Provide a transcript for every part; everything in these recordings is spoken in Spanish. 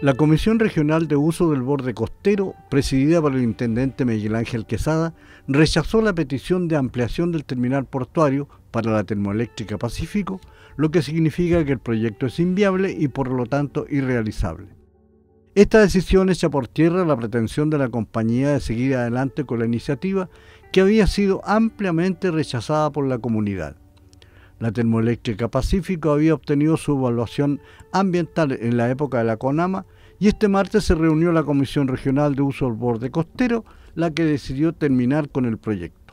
La Comisión Regional de Uso del Borde Costero, presidida por el intendente Miguel Ángel Quesada, rechazó la petición de ampliación del terminal portuario para la termoeléctrica Pacífico, lo que significa que el proyecto es inviable y por lo tanto irrealizable. Esta decisión echa por tierra la pretensión de la compañía de seguir adelante con la iniciativa que había sido ampliamente rechazada por la comunidad. La termoeléctrica Pacífico había obtenido su evaluación ambiental en la época de la CONAMA y este martes se reunió la Comisión Regional de Uso del Borde Costero, la que decidió terminar con el proyecto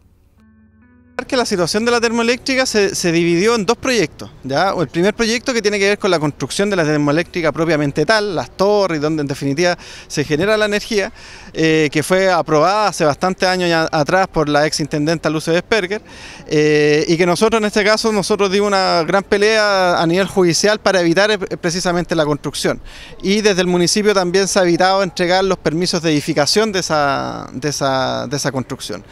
que la situación de la termoeléctrica se, se, dividió en dos proyectos. ¿ya? El primer proyecto que tiene que ver con la construcción de la termoeléctrica propiamente tal, las torres, donde en definitiva se genera la energía, eh, que fue aprobada hace bastantes años atrás por la ex intendenta Luce Desperger, eh, y que nosotros en este caso nosotros dimos una gran pelea a nivel judicial para evitar eh, precisamente la construcción. Y desde el municipio también se ha evitado entregar los permisos de edificación de esa, de esa, de esa construcción.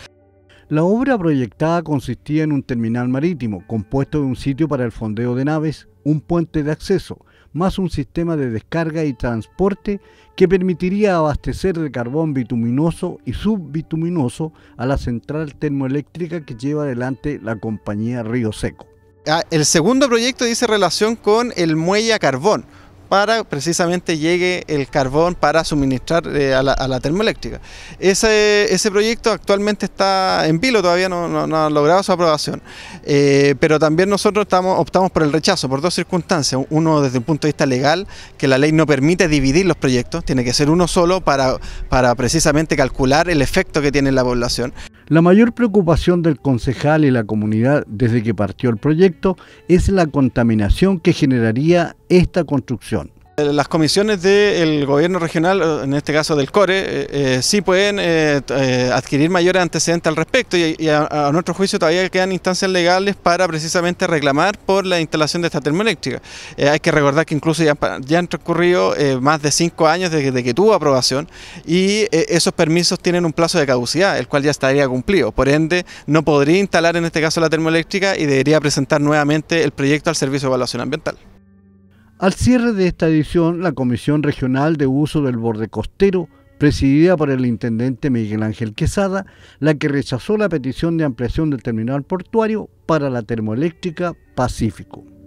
La obra proyectada consistía en un terminal marítimo compuesto de un sitio para el fondeo de naves, un puente de acceso, más un sistema de descarga y transporte que permitiría abastecer de carbón bituminoso y subbituminoso a la central termoeléctrica que lleva adelante la compañía Río Seco. Ah, el segundo proyecto dice relación con el muelle a carbón para precisamente llegue el carbón para suministrar eh, a, la, termoeléctrica. Ese, proyecto actualmente está en vilo, todavía no, ha logrado su aprobación, eh, pero también nosotros optamos por el rechazo, por dos circunstancias. Uno desde un punto de vista legal, que la ley no permite dividir los proyectos, tiene que ser uno solo para, para precisamente calcular el efecto que tiene en la población. La mayor preocupación del concejal y la comunidad desde que partió el proyecto es la contaminación que generaría esta construcción. Eh, las comisiones del gobierno regional, eh, en este caso del CORE, eh, sí pueden adquirir mayores antecedentes al respecto y, a, nuestro juicio todavía quedan instancias legales para precisamente reclamar por la instalación de esta termoeléctrica. hay que recordar que incluso ya, han transcurrido más de cinco años desde que tuvo aprobación y esos permisos tienen un plazo de caducidad, el cual ya estaría cumplido. Por ende, no podría instalar en este caso la termoeléctrica y debería presentar nuevamente el proyecto al Servicio de Evaluación Ambiental. Al cierre de esta edición, la Comisión Regional de Uso del Borde Costero, presidida por el intendente Miguel Ángel Quesada, la que rechazó la petición de ampliación del terminal portuario para la termoeléctrica Pacífico.